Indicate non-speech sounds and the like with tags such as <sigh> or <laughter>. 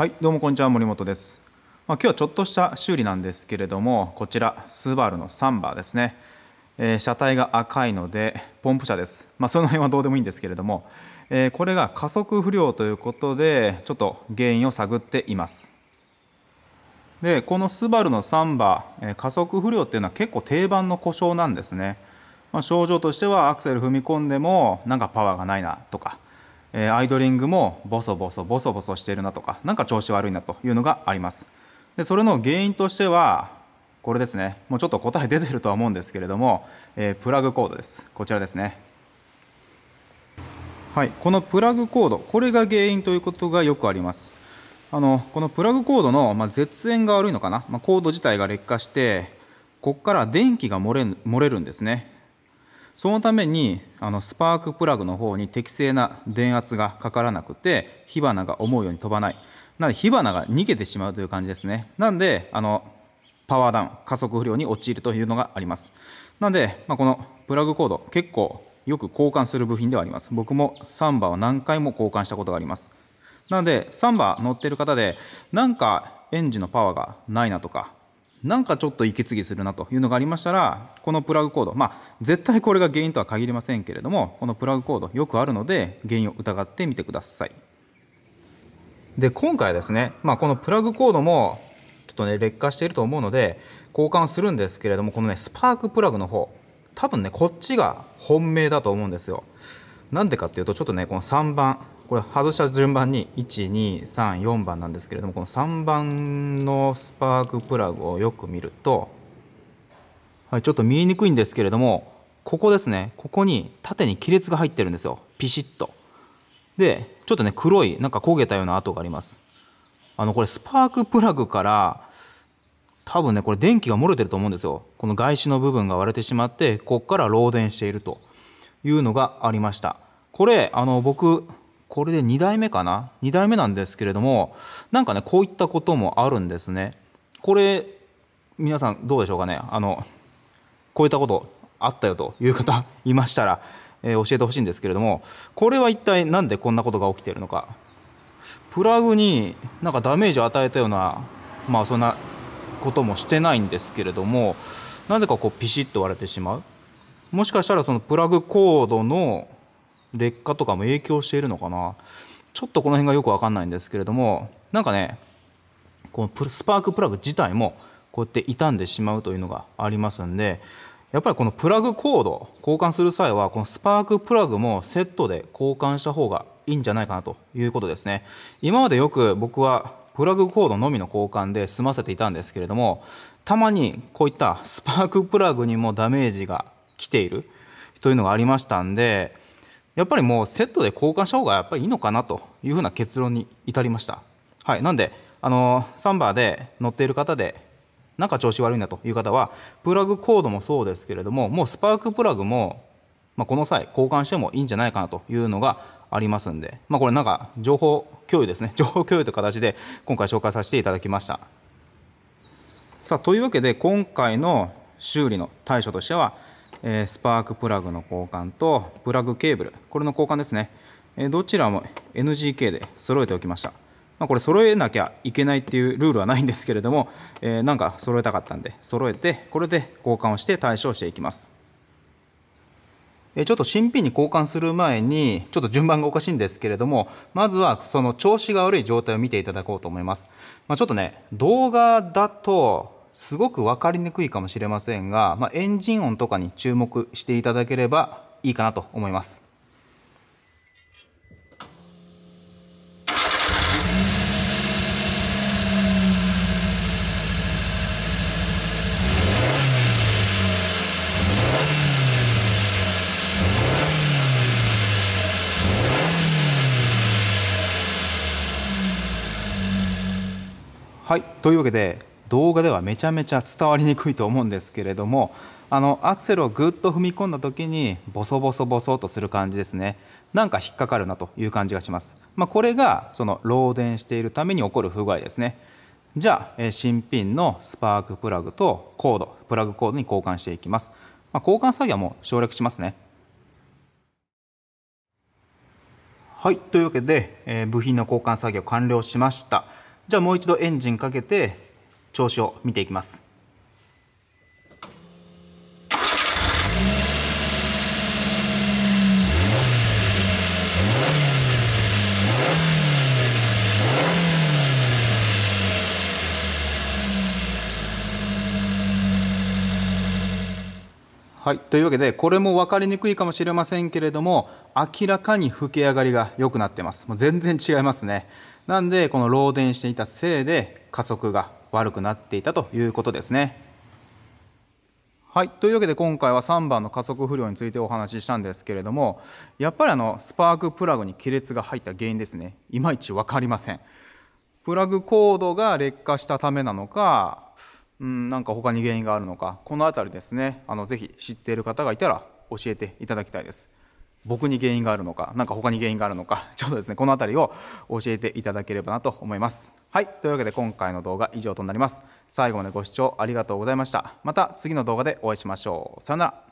はいどうもこんにちは森本です、まあ、今日はちょっとした修理なんですけれどもこちらスバルのサンバーですね、えー、車体が赤いのでポンプ車です、まあ、その辺はどうでもいいんですけれども、えー、これが加速不良ということでちょっと原因を探っていますでこのスバルのサンバー、えー、加速不良っていうのは結構定番の故障なんですね、まあ、症状としてはアクセル踏み込んでもなんかパワーがないなとかえー、アイドリングもボソボソボソボソしているなとかなんか調子悪いなというのがありますでそれの原因としてはこれですねもうちょっと答え出てるとは思うんですけれども、えー、プラグコードですこちらですねはいこのプラグコードこれが原因ということがよくありますあのこのプラグコードの、まあ、絶縁が悪いのかな、まあ、コード自体が劣化してここから電気が漏れ漏れるんですねそのためにあのスパークプラグの方に適正な電圧がかからなくて火花が思うように飛ばないなので火花が逃げてしまうという感じですねなんであのパワーダウン加速不良に陥るというのがありますなので、まあ、このプラグコード結構よく交換する部品ではあります僕もサンバを何回も交換したことがありますなのでサンバ乗ってる方でなんかエンジンのパワーがないなとかなんかちょっと息継ぎするなというのがありましたらこのプラグコードまあ絶対これが原因とは限りませんけれどもこのプラグコードよくあるので原因を疑ってみてくださいで今回ですね、まあ、このプラグコードもちょっとね劣化していると思うので交換するんですけれどもこのねスパークプラグの方多分ねこっちが本命だと思うんですよなんでかっていうとちょっとねこの3番これ外した順番に1234番なんですけれどもこの3番のスパークプラグをよく見ると、はい、ちょっと見えにくいんですけれどもここですねここに縦に亀裂が入ってるんですよピシッとでちょっとね黒いなんか焦げたような跡がありますあのこれスパークプラグから多分ねこれ電気が漏れてると思うんですよこの外視の部分が割れてしまってここから漏電しているというのがありましたこれあの僕これで2代目かな2代目なんですけれどもなんかねこういったこともあるんですねこれ皆さんどうでしょうかねあのこういったことあったよという方いましたら、えー、教えてほしいんですけれどもこれは一体何でこんなことが起きているのかプラグになんかダメージを与えたようなまあそんなこともしてないんですけれどもなぜかこうピシッと割れてしまうもしかしたらそのプラグコードの劣化とかも影響しているのかなちょっとこの辺がよく分かんないんですけれどもなんかねこのスパークプラグ自体もこうやって傷んでしまうというのがありますんでやっぱりこのプラグコード交換する際はこのスパークプラグもセットで交換した方がいいんじゃないかなということですね今までよく僕はプラグコードのみの交換で済ませていたんですけれどもたまにこういったスパークプラグにもダメージが来ているというのがありましたんでやっぱりもうセットで交換した方がやっぱりいいのかなというふうな結論に至りました。はい、なんで、あのー、サンバーで乗っている方でなんか調子悪いなという方はプラグコードもそうですけれどももうスパークプラグも、まあ、この際交換してもいいんじゃないかなというのがありますんで、まあ、これなんか情報共有ですね <laughs> 情報共有という形で今回紹介させていただきましたさあというわけで今回の修理の対処としてはえスパークプラグの交換とプラグケーブルこれの交換ですね、えどちらも NGK で揃えておきました、まあ、これ揃えなきゃいけないっていうルールはないんですけれども、えなんか揃えたかったんで揃えてこれで交換をして対処していきますちょっと新品に交換する前にちょっと順番がおかしいんですけれどもまずはその調子が悪い状態を見ていただこうと思います、まあ、ちょっとね動画だとすごく分かりにくいかもしれませんが、まあ、エンジン音とかに注目していただければいいかなと思います。はい、というわけで動画ではめちゃめちゃ伝わりにくいと思うんですけれどもあのアクセルをぐっと踏み込んだ時にボソボソボソとする感じですねなんか引っかかるなという感じがします、まあ、これがその漏電しているために起こる不具合ですねじゃあ新品のスパークプラグとコードプラグコードに交換していきます、まあ、交換作業も省略しますねはいというわけで、え部品の交換作業完了しましたじゃあもう一度エンジンかけて調子を見ていきます。はい、というわけでこれも分かりにくいかもしれませんけれども明らかに吹け上がりが良くなってますもう全然違いますねなんでこの漏電していたせいで加速が悪くなっていたということですね。はい、というわけで今回は3番の加速不良についてお話ししたんですけれどもやっぱりあのスパークプラグに亀裂が入った原因ですねいまいち分かりませんプラグコードが劣化したためなのかうんなんか他に原因があるのかこの辺りですねあのぜひ知っている方がいたら教えていただきたいです僕に原因があるのか何か他に原因があるのか <laughs> ちょっとですねこの辺りを教えていただければなと思いますはいというわけで今回の動画以上となります最後までご視聴ありがとうございましたまた次の動画でお会いしましょうさよなら